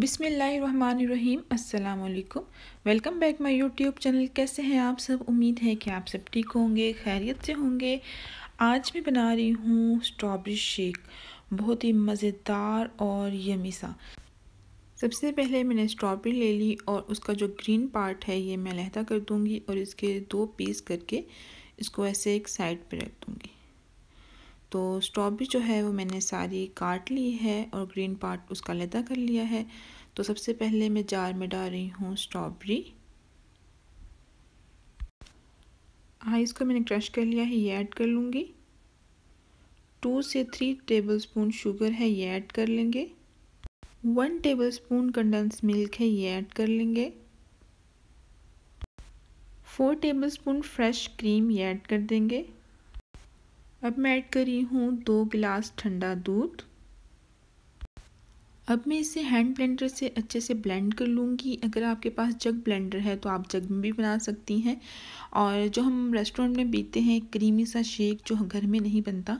बिसमीम् अल्लाम welcome back my YouTube channel कैसे हैं आप सब उम्मीद है कि आप सब ठीक होंगे खैरियत से होंगे आज मैं बना रही हूँ स्ट्रॉबेरी शेक बहुत ही मज़ेदार और यमी सबसे पहले मैंने स्ट्रॉबेरी ले ली और उसका जो ग्रीन पार्ट है ये मैं लहदा कर दूँगी और इसके दो पीस करके इसको ऐसे एक साइड पर रख दूँगी तो स्ट्रॉबेरी जो है वो मैंने सारी काट ली है और ग्रीन पार्ट उसका लदा कर लिया है तो सबसे पहले मैं जार में डाल रही हूँ स्ट्रॉबेरी हाँ इसको मैंने क्रश कर लिया है ये ऐड कर लूँगी टू से थ्री टेबल स्पून शुगर है ये ऐड कर लेंगे one tablespoon condensed milk है ये ऐड कर लेंगे four tablespoon fresh cream ये ऐड कर देंगे अब मैं ऐड कर रही हूँ दो गिलास ठंडा दूध अब मैं इसे हैंड ब्लेंडर से अच्छे से ब्लेंड कर लूँगी अगर आपके पास जग ब्लेंडर है तो आप जग में भी बना सकती हैं और जो हम रेस्टोरेंट में पीते हैं क्रीमी सा शेक जो घर में नहीं बनता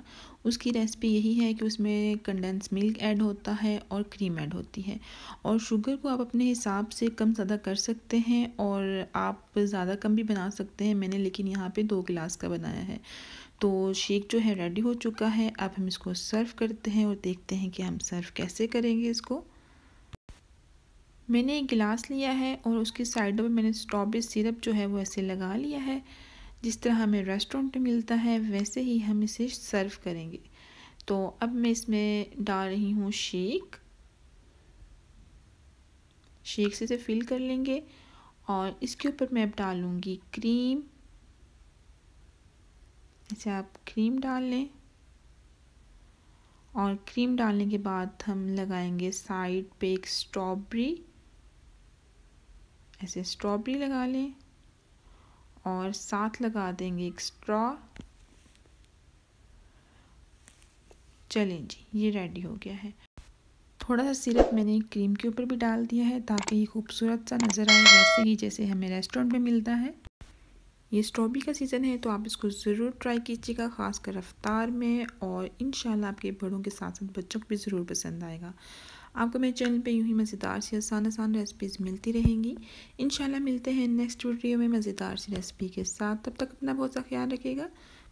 उसकी रेसिपी यही है कि उसमें कंडेंस मिल्क ऐड होता है और क्रीम ऐड होती है और शुगर को आप अपने हिसाब से कम ज़्यादा कर सकते हैं और आप ज़्यादा कम भी बना सकते हैं मैंने लेकिन यहाँ पे दो गिलास का बनाया है तो शेक जो है रेडी हो चुका है अब हम इसको सर्व करते हैं और देखते हैं कि हम सर्व कैसे करेंगे इसको मैंने एक गिलास लिया है और उसके साइडों में मैंने स्ट्रॉबेरी सिरप जो है वो ऐसे लगा लिया है जिस तरह हमें रेस्टोरेंट में मिलता है वैसे ही हम इसे सर्व करेंगे तो अब मैं इसमें डाल रही हूँ शेक शेक से इसे फिल कर लेंगे और इसके ऊपर मैं अब डालूँगी क्रीम ऐसे आप क्रीम डाल लें और क्रीम डालने के बाद हम लगाएंगे साइड पे एक स्ट्रॉबेरी ऐसे स्ट्रॉबेरी लगा लें और साथ लगा देंगे एक स्ट्रॉ चलें जी ये रेडी हो गया है थोड़ा सा सिरप मैंने क्रीम के ऊपर भी डाल दिया है ताकि ये खूबसूरत सा नज़र आए वैसे ही जैसे हमें रेस्टोरेंट में मिलता है ये स्ट्रॉबेरी का सीज़न है तो आप इसको ज़रूर ट्राई कीजिएगा ख़ासकर रफ्तार में और इन आपके बड़ों के साथ साथ बच्चों को भी ज़रूर पसंद आएगा आपको मेरे चैनल पे यूं ही मज़ेदार सी आसान आसान रेसिपीज़ मिलती रहेंगी इन मिलते हैं नेक्स्ट वीडियो में मज़ेदार सी रेसिपी के साथ तब तक अपना बहुत सा ख्याल रखिएगा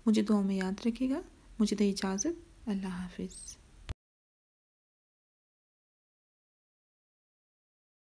मुझे दुआ में याद रखिएगा मुझे दे इजाज़त अल्लाह हाफिज़